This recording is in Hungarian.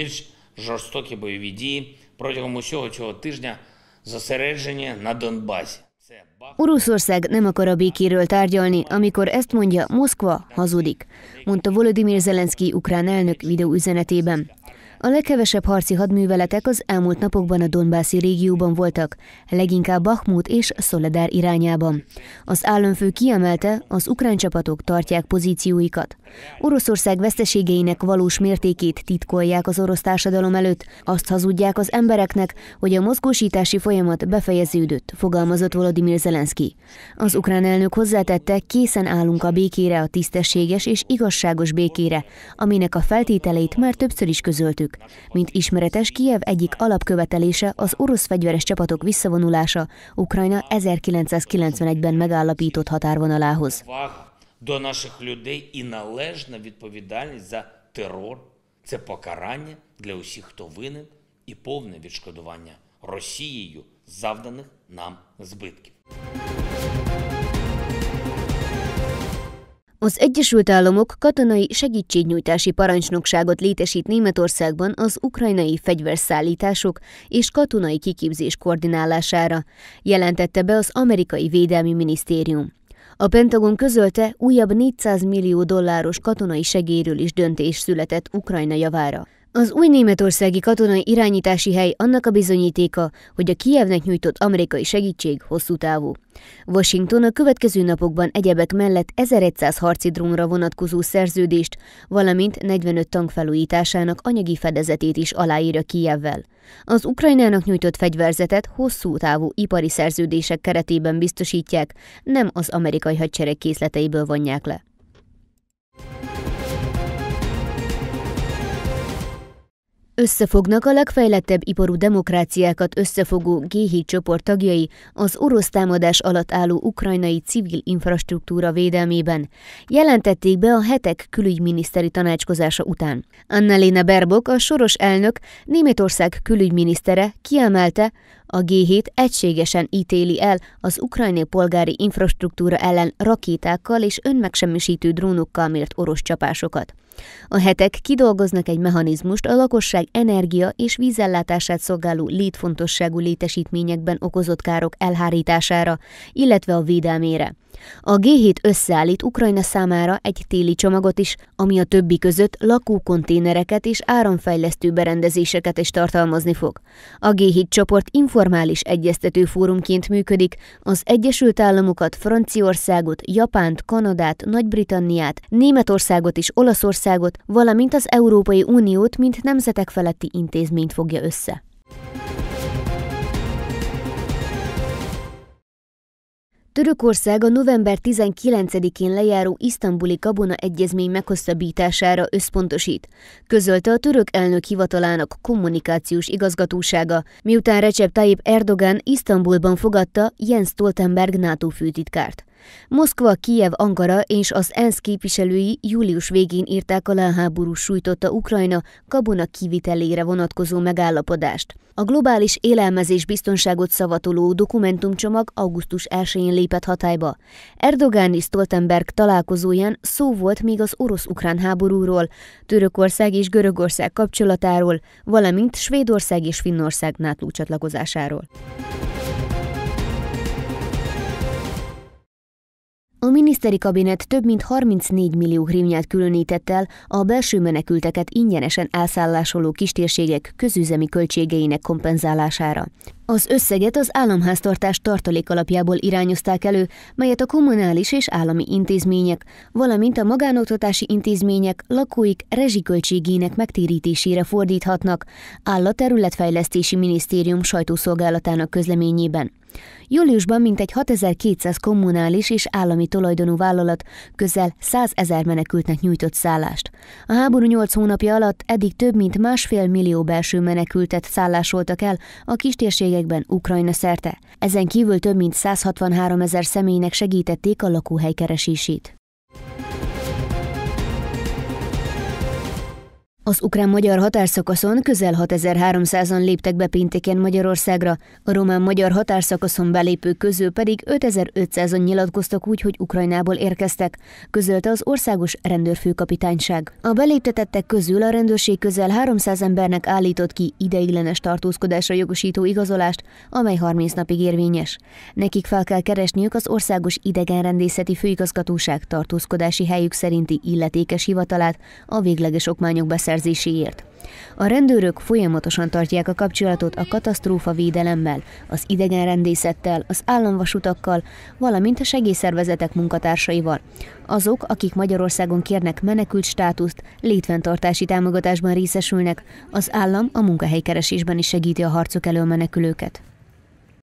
більш жорстокі бойові дії протягом усього цього тижня зосередження на Донбасі. Oroszország nem akar a békéről tárgyalni, amikor ezt mondja, Moszkva hazudik, mondta Volodymyr Zelenszky ukrán elnök videóüzenetében. A legkevesebb harci hadműveletek az elmúlt napokban a Donbászi régióban voltak, leginkább Bakhmut és Szoledár irányában. Az államfő kiemelte, az ukrán csapatok tartják pozícióikat. Oroszország veszteségeinek valós mértékét titkolják az orosz társadalom előtt, azt hazudják az embereknek, hogy a mozgósítási folyamat befejeződött, fogalmazott Volodymyr Zelenszky. Az ukrán elnök hozzátette, készen állunk a békére, a tisztességes és igazságos békére, aminek a feltételeit már többször is közöltük. Mint ismeretes, Kiev egyik alapkövetelése az orosz fegyveres csapatok visszavonulása Ukrajna 1991-ben megállapított határvonalához до наших людей і належна відповідальність за терор це покарання для усіх, хто винен, і повне відшкодування Росією завданих нам збитків. Az Egyesült Államok katonai segítségnyújtási parancsnokságot létesít Németországban az ukrajnai fegyverszállítások és katonai kiképzés koordinálására, jelentette be az amerikai Védelmi Minisztérium. A Pentagon közölte, újabb 400 millió dolláros katonai segélyről is döntés született Ukrajna javára. Az új németországi katonai irányítási hely annak a bizonyítéka, hogy a Kijevnek nyújtott amerikai segítség hosszú távú. Washington a következő napokban egyebek mellett 1100 harci drónra vonatkozó szerződést, valamint 45 tank felújításának anyagi fedezetét is aláírja Kijevvel. Az Ukrajnának nyújtott fegyverzetet hosszú távú ipari szerződések keretében biztosítják, nem az amerikai hadsereg készleteiből vonják le. Összefognak a legfejlettebb iparú demokráciákat összefogó G7 csoport tagjai az orosz támadás alatt álló ukrajnai civil infrastruktúra védelmében. Jelentették be a hetek külügyminiszteri tanácskozása után. Annalena Berbok, a soros elnök, Németország külügyminisztere kiemelte, a G7 egységesen ítéli el az ukrajnai polgári infrastruktúra ellen rakétákkal és önmegsemmisítő drónokkal mért orosz csapásokat. A hetek kidolgoznak egy mechanizmust a lakosság energia és vízellátását szolgáló létfontosságú létesítményekben okozott károk elhárítására, illetve a védelmére. A G7 összeállít Ukrajna számára egy téli csomagot is, ami a többi között lakókonténereket és áramfejlesztő berendezéseket is tartalmazni fog. A G7 csoport informális egyeztető fórumként működik, az Egyesült Államokat, Franciaországot, Japánt, Kanadát, Nagy-Britanniát, Németországot és Olaszországot, valamint az Európai Uniót, mint nemzetek feletti intézményt fogja össze. Törökország a november 19-én lejáró isztambuli kabona egyezmény meghosszabbítására összpontosít, közölte a török elnök hivatalának kommunikációs igazgatósága, miután Recep Tayyip Erdogan Isztambulban fogadta Jens Stoltenberg NATO főtitkárt. Moszkva, Kijev, Ankara és az ENSZ képviselői július végén írták alá háború sújtotta Ukrajna kabona kivitelére vonatkozó megállapodást. A globális élelmezés biztonságot szavatoló dokumentumcsomag augusztus 1-én lépett hatályba. Erdogán és Stoltenberg találkozóján szó volt még az orosz-ukrán háborúról, Törökország és Görögország kapcsolatáról, valamint Svédország és Finnország NATO csatlakozásáról. A miniszteri kabinet több mint 34 millió hrivnyát különített el a belső menekülteket ingyenesen elszállásoló kistérségek közüzemi költségeinek kompenzálására. Az összeget az államháztartás tartalék alapjából irányozták elő, melyet a kommunális és állami intézmények, valamint a magánoktatási intézmények lakóik rezsiköltségének megtérítésére fordíthatnak, áll a Területfejlesztési Minisztérium sajtószolgálatának közleményében. Júliusban mintegy 6200 kommunális és állami tulajdonú vállalat közel 100 ezer menekültnek nyújtott szállást. A háború 8 hónapja alatt eddig több mint másfél millió belső menekültet szállásoltak el a kistérséges közösségekben Ukrajna szerte. Ezen kívül több mint 163 ezer személynek segítették a lakóhely keresését. Az ukrán-magyar határszakaszon közel 6300-an léptek be pénteken Magyarországra, a román-magyar határszakaszon belépők közül pedig 5500-an nyilatkoztak úgy, hogy Ukrajnából érkeztek, közölte az országos rendőrfőkapitányság. A beléptetettek közül a rendőrség közel 300 embernek állított ki ideiglenes tartózkodásra jogosító igazolást, amely 30 napig érvényes. Nekik fel kell keresniük az Országos Idegenrendészeti Főigazgatóság tartózkodási helyük szerinti illetékes hivatalát a végleges okmányok beszerzésére hírszerzéséért. A rendőrök folyamatosan tartják a kapcsolatot a katasztrófa védelemmel, az idegenrendészettel, az államvasutakkal, valamint a segélyszervezetek munkatársaival. Azok, akik Magyarországon kérnek menekült státuszt, létfenntartási támogatásban részesülnek, az állam a munkahelykeresésben is segíti a harcok elől menekülőket.